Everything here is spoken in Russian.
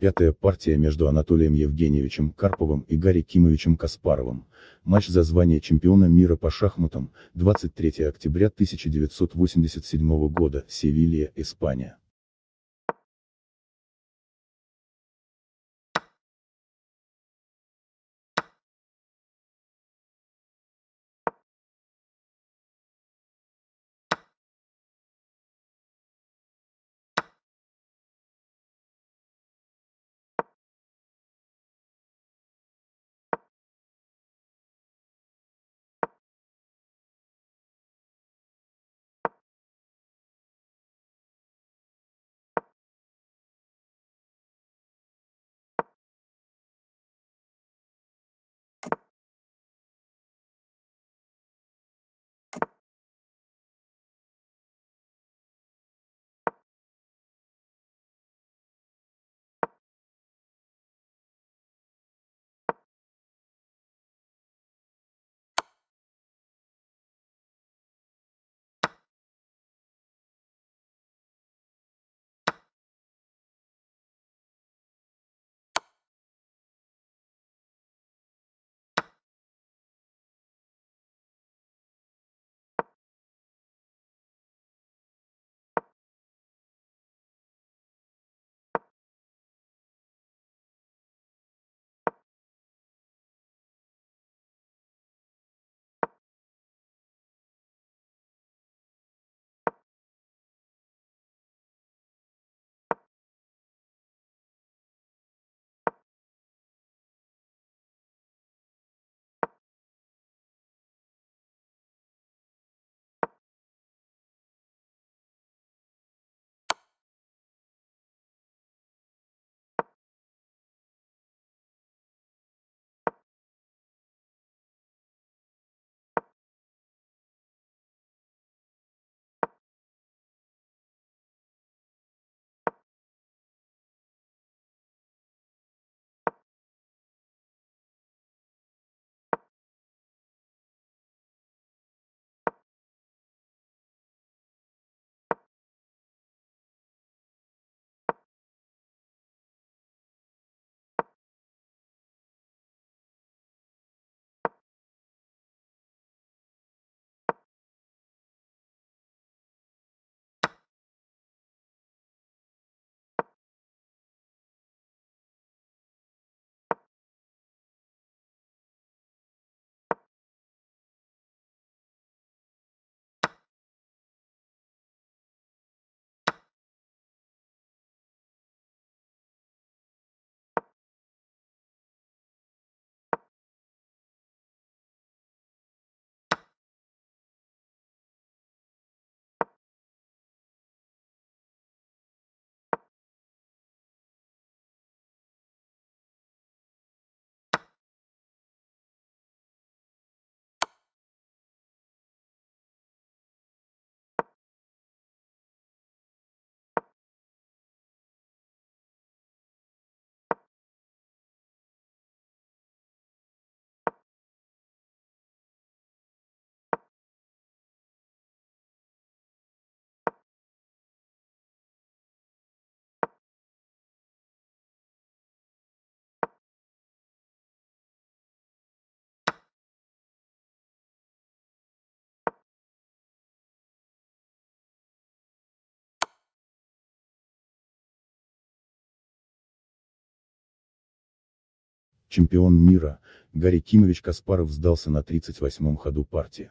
Пятая партия между Анатолием Евгеньевичем Карповым и Гарри Кимовичем Каспаровым. Матч за звание чемпиона мира по шахматам, 23 октября 1987 года, Севилья, Испания. Чемпион мира, Гарри Кимович Каспаров сдался на 38-м ходу партии.